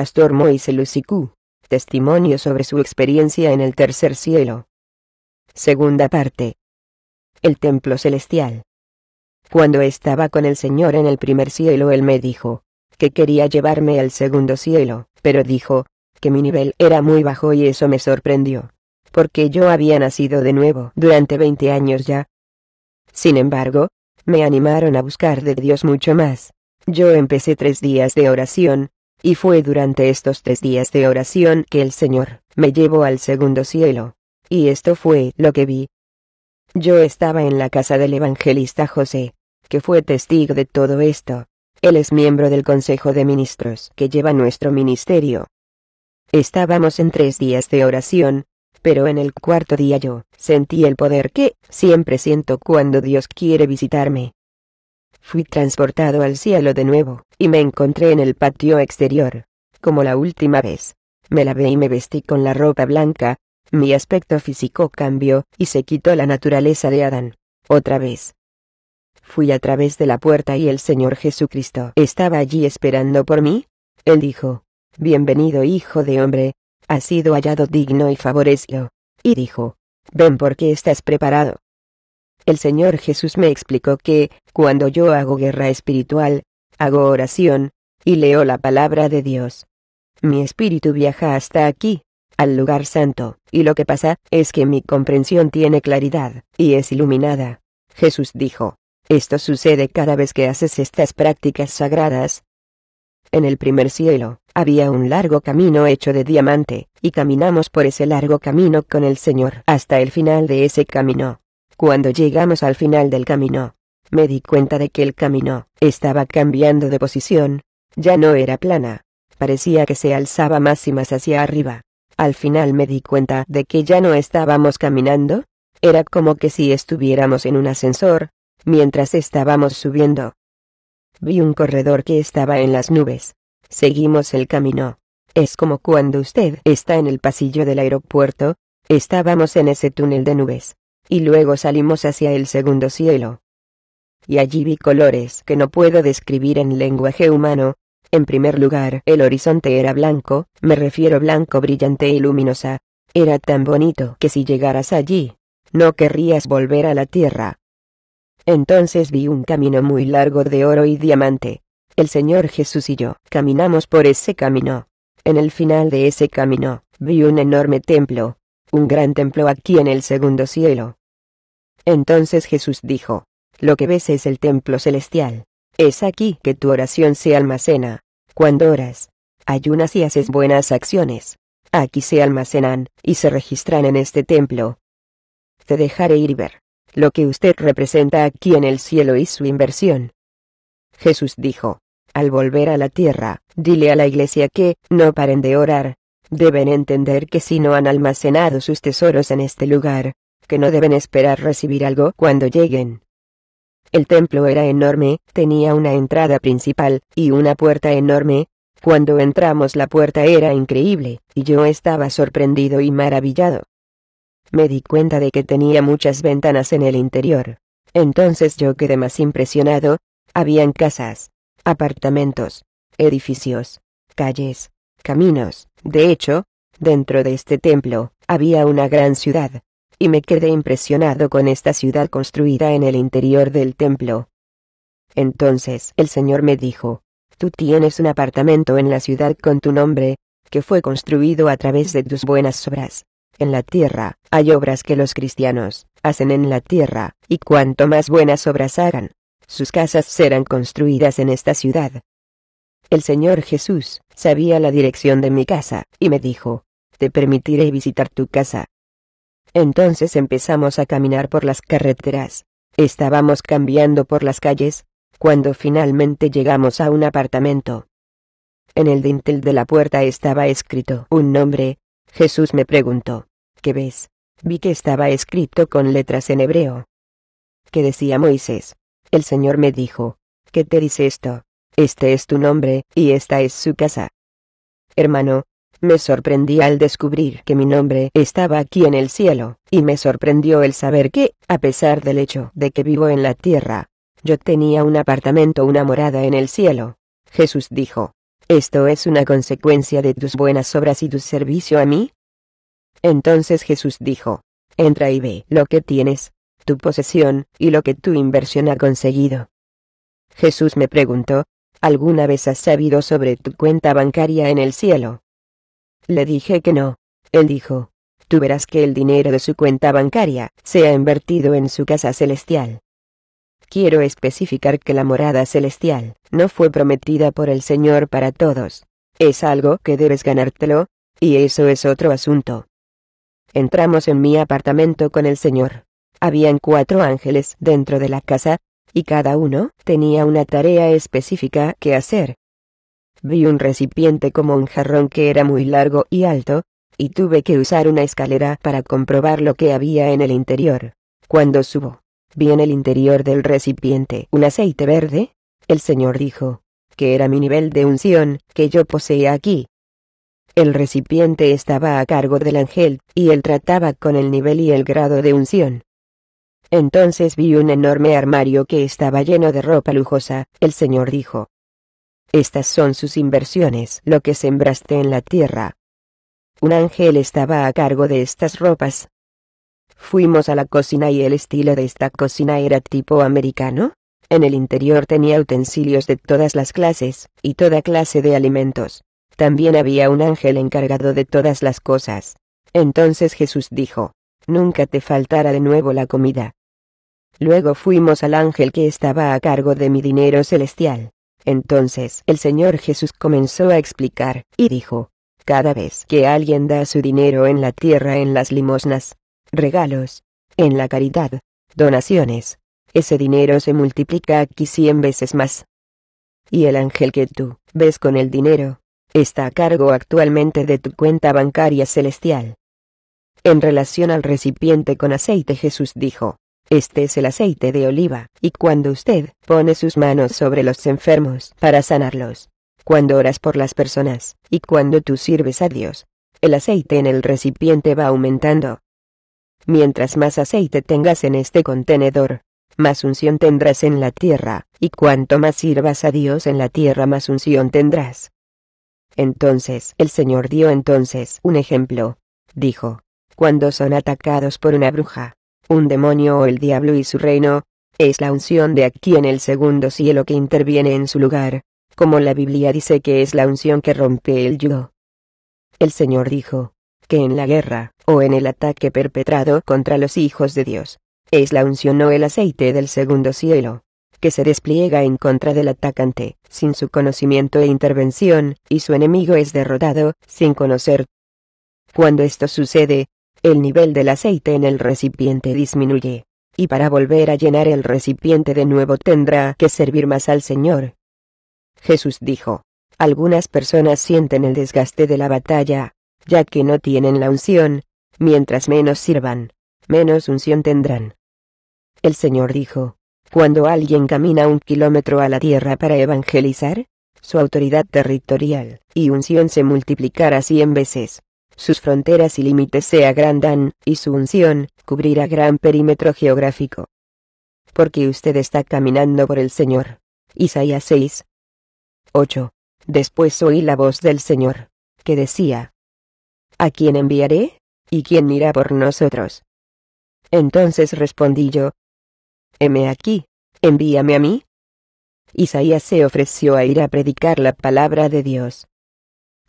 Pastor Moise Lucicu, testimonio sobre su experiencia en el tercer cielo. Segunda parte. El templo celestial. Cuando estaba con el Señor en el primer cielo, Él me dijo, que quería llevarme al segundo cielo, pero dijo, que mi nivel era muy bajo y eso me sorprendió, porque yo había nacido de nuevo durante 20 años ya. Sin embargo, me animaron a buscar de Dios mucho más. Yo empecé tres días de oración, y fue durante estos tres días de oración que el Señor me llevó al segundo cielo. Y esto fue lo que vi. Yo estaba en la casa del evangelista José, que fue testigo de todo esto. Él es miembro del Consejo de Ministros que lleva nuestro ministerio. Estábamos en tres días de oración, pero en el cuarto día yo sentí el poder que siempre siento cuando Dios quiere visitarme fui transportado al cielo de nuevo, y me encontré en el patio exterior. Como la última vez. Me lavé y me vestí con la ropa blanca, mi aspecto físico cambió, y se quitó la naturaleza de Adán. Otra vez. Fui a través de la puerta y el Señor Jesucristo estaba allí esperando por mí. Él dijo, Bienvenido Hijo de Hombre, has sido hallado digno y favorecido. Y dijo, Ven porque estás preparado. El Señor Jesús me explicó que, cuando yo hago guerra espiritual, hago oración, y leo la palabra de Dios. Mi espíritu viaja hasta aquí, al lugar santo, y lo que pasa es que mi comprensión tiene claridad, y es iluminada. Jesús dijo, esto sucede cada vez que haces estas prácticas sagradas. En el primer cielo, había un largo camino hecho de diamante, y caminamos por ese largo camino con el Señor hasta el final de ese camino. Cuando llegamos al final del camino, me di cuenta de que el camino estaba cambiando de posición, ya no era plana, parecía que se alzaba más y más hacia arriba. Al final me di cuenta de que ya no estábamos caminando, era como que si estuviéramos en un ascensor, mientras estábamos subiendo. Vi un corredor que estaba en las nubes. Seguimos el camino. Es como cuando usted está en el pasillo del aeropuerto, estábamos en ese túnel de nubes y luego salimos hacia el segundo cielo. Y allí vi colores que no puedo describir en lenguaje humano. En primer lugar, el horizonte era blanco, me refiero blanco brillante y luminosa. Era tan bonito que si llegaras allí, no querrías volver a la tierra. Entonces vi un camino muy largo de oro y diamante. El Señor Jesús y yo caminamos por ese camino. En el final de ese camino, vi un enorme templo, un gran templo aquí en el segundo cielo. Entonces Jesús dijo, Lo que ves es el templo celestial. Es aquí que tu oración se almacena. Cuando oras, ayunas y haces buenas acciones. Aquí se almacenan, y se registran en este templo. Te dejaré ir y ver lo que usted representa aquí en el cielo y su inversión. Jesús dijo, al volver a la tierra, dile a la iglesia que, no paren de orar. Deben entender que si no han almacenado sus tesoros en este lugar, que no deben esperar recibir algo cuando lleguen. El templo era enorme, tenía una entrada principal, y una puerta enorme. Cuando entramos la puerta era increíble, y yo estaba sorprendido y maravillado. Me di cuenta de que tenía muchas ventanas en el interior. Entonces yo quedé más impresionado. Habían casas, apartamentos, edificios, calles, caminos. De hecho, dentro de este templo, había una gran ciudad y me quedé impresionado con esta ciudad construida en el interior del templo. Entonces el Señor me dijo, Tú tienes un apartamento en la ciudad con tu nombre, que fue construido a través de tus buenas obras. En la tierra, hay obras que los cristianos hacen en la tierra, y cuanto más buenas obras hagan, sus casas serán construidas en esta ciudad. El Señor Jesús sabía la dirección de mi casa, y me dijo, Te permitiré visitar tu casa, entonces empezamos a caminar por las carreteras. Estábamos cambiando por las calles, cuando finalmente llegamos a un apartamento. En el dintel de la puerta estaba escrito un nombre. Jesús me preguntó, ¿qué ves? Vi que estaba escrito con letras en hebreo. ¿Qué decía Moisés? El Señor me dijo, ¿qué te dice esto? Este es tu nombre, y esta es su casa. Hermano, me sorprendí al descubrir que mi nombre estaba aquí en el cielo, y me sorprendió el saber que, a pesar del hecho de que vivo en la tierra, yo tenía un apartamento, una morada en el cielo. Jesús dijo, ¿esto es una consecuencia de tus buenas obras y tu servicio a mí? Entonces Jesús dijo, entra y ve lo que tienes, tu posesión, y lo que tu inversión ha conseguido. Jesús me preguntó, ¿alguna vez has sabido sobre tu cuenta bancaria en el cielo? Le dije que no. Él dijo, tú verás que el dinero de su cuenta bancaria se ha invertido en su casa celestial. Quiero especificar que la morada celestial no fue prometida por el Señor para todos. Es algo que debes ganártelo, y eso es otro asunto. Entramos en mi apartamento con el Señor. Habían cuatro ángeles dentro de la casa, y cada uno tenía una tarea específica que hacer, Vi un recipiente como un jarrón que era muy largo y alto, y tuve que usar una escalera para comprobar lo que había en el interior. Cuando subo, vi en el interior del recipiente un aceite verde. El señor dijo, que era mi nivel de unción que yo poseía aquí. El recipiente estaba a cargo del ángel, y él trataba con el nivel y el grado de unción. Entonces vi un enorme armario que estaba lleno de ropa lujosa, el señor dijo, estas son sus inversiones, lo que sembraste en la tierra. Un ángel estaba a cargo de estas ropas. Fuimos a la cocina y el estilo de esta cocina era tipo americano. En el interior tenía utensilios de todas las clases, y toda clase de alimentos. También había un ángel encargado de todas las cosas. Entonces Jesús dijo, Nunca te faltará de nuevo la comida. Luego fuimos al ángel que estaba a cargo de mi dinero celestial. Entonces el Señor Jesús comenzó a explicar, y dijo, Cada vez que alguien da su dinero en la tierra en las limosnas, regalos, en la caridad, donaciones, ese dinero se multiplica aquí cien veces más. Y el ángel que tú ves con el dinero, está a cargo actualmente de tu cuenta bancaria celestial. En relación al recipiente con aceite Jesús dijo, este es el aceite de oliva, y cuando usted pone sus manos sobre los enfermos para sanarlos, cuando oras por las personas, y cuando tú sirves a Dios, el aceite en el recipiente va aumentando. Mientras más aceite tengas en este contenedor, más unción tendrás en la tierra, y cuanto más sirvas a Dios en la tierra más unción tendrás. Entonces el Señor dio entonces un ejemplo. Dijo, cuando son atacados por una bruja, un demonio o el diablo y su reino, es la unción de aquí en el segundo cielo que interviene en su lugar, como la Biblia dice que es la unción que rompe el yugo. El Señor dijo, que en la guerra, o en el ataque perpetrado contra los hijos de Dios, es la unción o el aceite del segundo cielo, que se despliega en contra del atacante, sin su conocimiento e intervención, y su enemigo es derrotado, sin conocer. Cuando esto sucede, el nivel del aceite en el recipiente disminuye. Y para volver a llenar el recipiente de nuevo tendrá que servir más al Señor. Jesús dijo, algunas personas sienten el desgaste de la batalla, ya que no tienen la unción, mientras menos sirvan, menos unción tendrán. El Señor dijo, cuando alguien camina un kilómetro a la tierra para evangelizar, su autoridad territorial y unción se multiplicará cien veces sus fronteras y límites se agrandan, y su unción, cubrirá gran perímetro geográfico. Porque usted está caminando por el Señor. Isaías 6. 8. Después oí la voz del Señor, que decía, ¿A quién enviaré? ¿Y quién irá por nosotros? Entonces respondí yo, Heme aquí, envíame a mí. Isaías se ofreció a ir a predicar la palabra de Dios.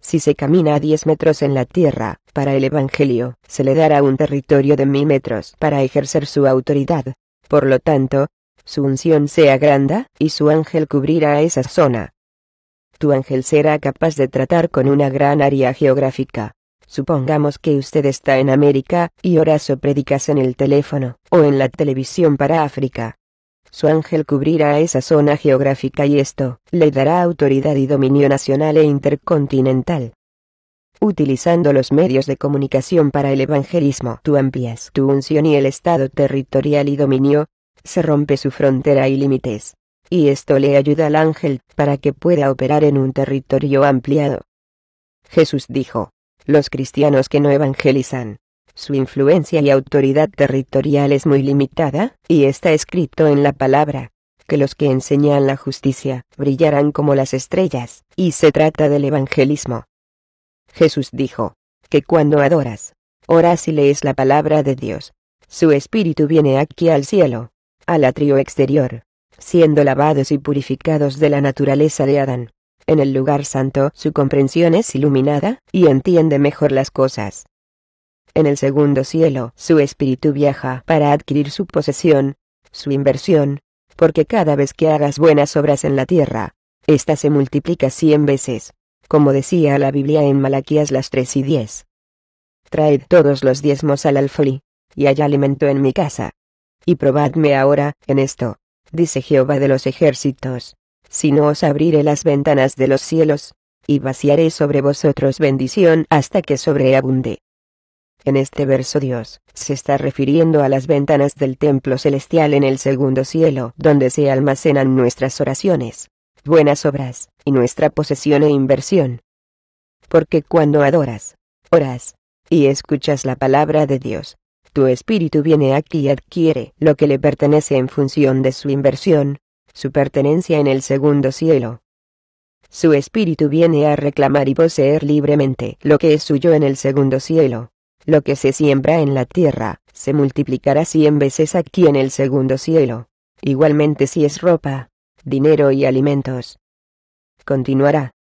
Si se camina a 10 metros en la tierra, para el Evangelio, se le dará un territorio de mil metros para ejercer su autoridad. Por lo tanto, su unción sea grande, y su ángel cubrirá esa zona. Tu ángel será capaz de tratar con una gran área geográfica. Supongamos que usted está en América, y o predicas en el teléfono, o en la televisión para África. Su ángel cubrirá esa zona geográfica y esto, le dará autoridad y dominio nacional e intercontinental. Utilizando los medios de comunicación para el evangelismo, tú amplias tu unción y el estado territorial y dominio, se rompe su frontera y límites. Y esto le ayuda al ángel, para que pueda operar en un territorio ampliado. Jesús dijo, los cristianos que no evangelizan, su influencia y autoridad territorial es muy limitada, y está escrito en la palabra, que los que enseñan la justicia, brillarán como las estrellas, y se trata del evangelismo. Jesús dijo, que cuando adoras, oras y lees la palabra de Dios, su espíritu viene aquí al cielo, al atrio exterior, siendo lavados y purificados de la naturaleza de Adán. En el lugar santo su comprensión es iluminada, y entiende mejor las cosas. En el segundo cielo, su espíritu viaja para adquirir su posesión, su inversión, porque cada vez que hagas buenas obras en la tierra, ésta se multiplica cien veces, como decía la Biblia en Malaquías las tres y diez. Traed todos los diezmos al alfolí, y haya alimento en mi casa. Y probadme ahora, en esto, dice Jehová de los ejércitos, si no os abriré las ventanas de los cielos, y vaciaré sobre vosotros bendición hasta que sobreabunde. En este verso Dios se está refiriendo a las ventanas del templo celestial en el segundo cielo, donde se almacenan nuestras oraciones, buenas obras, y nuestra posesión e inversión. Porque cuando adoras, oras, y escuchas la palabra de Dios, tu espíritu viene aquí y adquiere lo que le pertenece en función de su inversión, su pertenencia en el segundo cielo. Su espíritu viene a reclamar y poseer libremente lo que es suyo en el segundo cielo. Lo que se siembra en la tierra, se multiplicará cien veces aquí en el segundo cielo. Igualmente si es ropa, dinero y alimentos. Continuará.